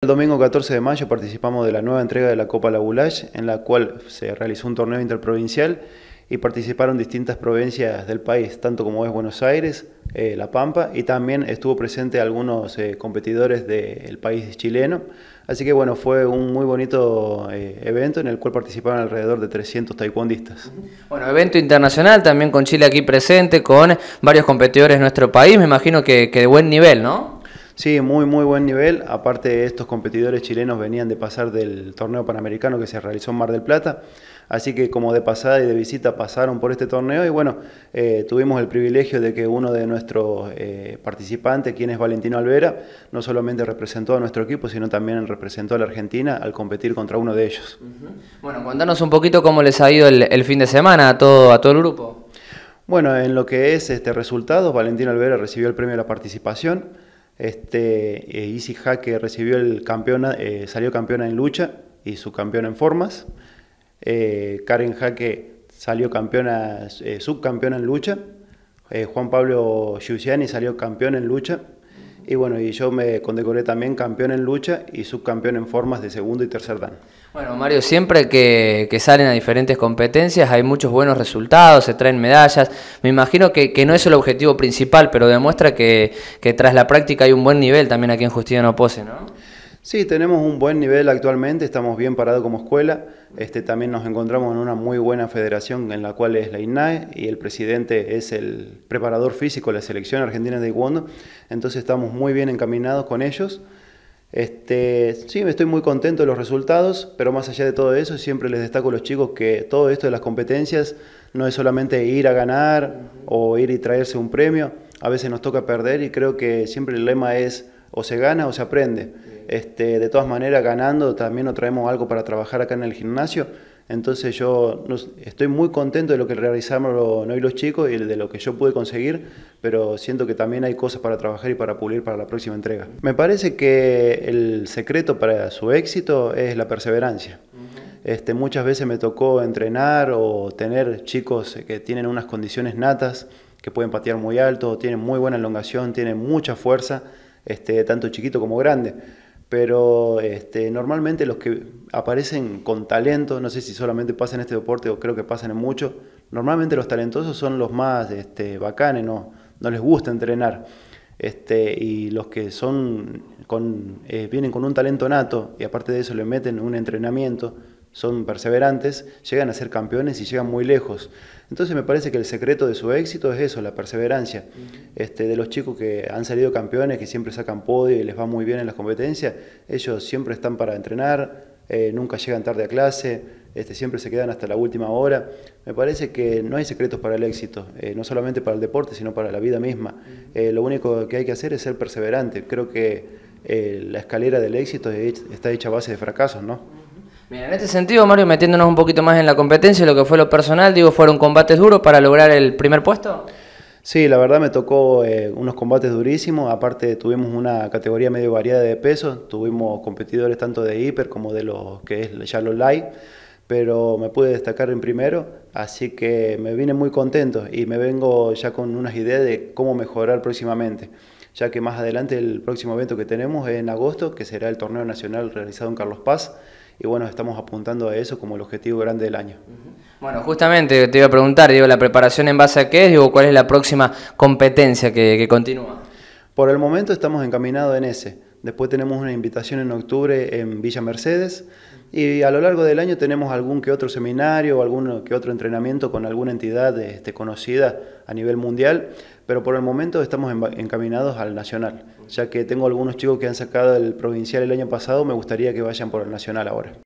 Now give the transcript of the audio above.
El domingo 14 de mayo participamos de la nueva entrega de la Copa Boulage en la cual se realizó un torneo interprovincial y participaron distintas provincias del país, tanto como es Buenos Aires, eh, La Pampa, y también estuvo presente algunos eh, competidores del país chileno. Así que bueno, fue un muy bonito eh, evento en el cual participaron alrededor de 300 taekwondistas. Bueno, evento internacional también con Chile aquí presente, con varios competidores de nuestro país, me imagino que de buen nivel, ¿no? Sí, muy, muy buen nivel. Aparte, estos competidores chilenos venían de pasar del torneo panamericano que se realizó en Mar del Plata. Así que como de pasada y de visita pasaron por este torneo y bueno, eh, tuvimos el privilegio de que uno de nuestros eh, participantes, quien es Valentino Alvera, no solamente representó a nuestro equipo, sino también representó a la Argentina al competir contra uno de ellos. Bueno, cuéntanos un poquito cómo les ha ido el, fin de semana a todo, a todo el grupo. Bueno, en lo que es este resultado, Valentino Alvera recibió el premio de la participación. Este, eh, Easy Jaque recibió el eh, salió campeona en lucha y subcampeona en formas. Eh, Karen Jaque salió campeona, subcampeona en lucha. Juan Pablo Giussiani salió campeón en lucha. Y bueno, y yo me condecoré también campeón en lucha y subcampeón en formas de segundo y tercer dan. Bueno, Mario, siempre que, salen a diferentes competencias hay muchos buenos resultados, se traen medallas. Me imagino que, que no es el objetivo principal, pero demuestra que, tras la práctica hay un buen nivel también aquí en No Pose, ¿no? Sí, tenemos un buen nivel actualmente, estamos bien parados como escuela. Este, también nos encontramos en una muy buena federación en la cual es la INAE y el presidente es el preparador físico de la selección argentina de taekwondo. Entonces estamos muy bien encaminados con ellos. Este, sí, estoy muy contento de los resultados, pero más allá de todo eso, siempre les destaco a los chicos que todo esto de las competencias no es solamente ir a ganar o ir y traerse un premio. A veces nos toca perder y creo que siempre el lema es o se gana o se aprende este, de todas maneras, ganando, también nos traemos algo para trabajar acá en el gimnasio. Entonces yo estoy muy contento de lo que realizamos hoy los, los chicos y de lo que yo pude conseguir, pero siento que también hay cosas para trabajar y para pulir para la próxima entrega. Me parece que el secreto para su éxito es la perseverancia. Este, muchas veces me tocó entrenar o tener chicos que tienen unas condiciones natas, que pueden patear muy alto, tienen muy buena elongación, tienen mucha fuerza, este, tanto chiquito como grande pero este, normalmente los que aparecen con talento, no sé si solamente pasa en este deporte o creo que pasan en muchos, normalmente los talentosos son los más este, bacanes, no, no les gusta entrenar. Este, y los que son eh, vienen con un talento nato y aparte de eso le meten un entrenamiento, son perseverantes, llegan a ser campeones y llegan muy lejos. Entonces me parece que el secreto de su éxito es eso, la perseverancia. Este, de los chicos que han salido campeones, que siempre sacan podio y les va muy bien en las competencias, ellos siempre están para entrenar, eh, nunca llegan tarde a clase, este, siempre se quedan hasta la última hora. Me parece que no hay secretos para el éxito, eh, no solamente para el deporte, sino para la vida misma. Eh, lo único que hay que hacer es ser perseverante. Creo que la escalera del éxito está hecha a base de fracasos, ¿no? en este sentido, Mario, metiéndonos un poquito más en la competencia, lo que fue lo personal, digo, fueron combates duros para lograr el primer puesto. Sí, la verdad me tocó eh, unos combates durísimos, aparte tuvimos una categoría medio variada de pesos, tuvimos competidores tanto de hiper como de los que es ya los light, pero me pude destacar en primero, así que me vine muy contento y me vengo ya con unas ideas de cómo mejorar próximamente ya que más adelante el próximo evento que tenemos es en agosto, que será el torneo nacional realizado en Carlos Paz, y bueno, estamos apuntando a eso como el objetivo grande del año. Bueno, justamente te iba a preguntar, digo, la preparación en base a qué es, digo, cuál es la próxima competencia que, que continúa. Por el momento estamos encaminados en ese. Después tenemos una invitación en octubre en Villa Mercedes. Y a lo largo del año tenemos algún que otro seminario, o algún que otro entrenamiento con alguna entidad este, conocida a nivel mundial, pero por el momento estamos encaminados al nacional, ya que tengo algunos chicos que han sacado el provincial el año pasado, me gustaría que vayan por el nacional ahora.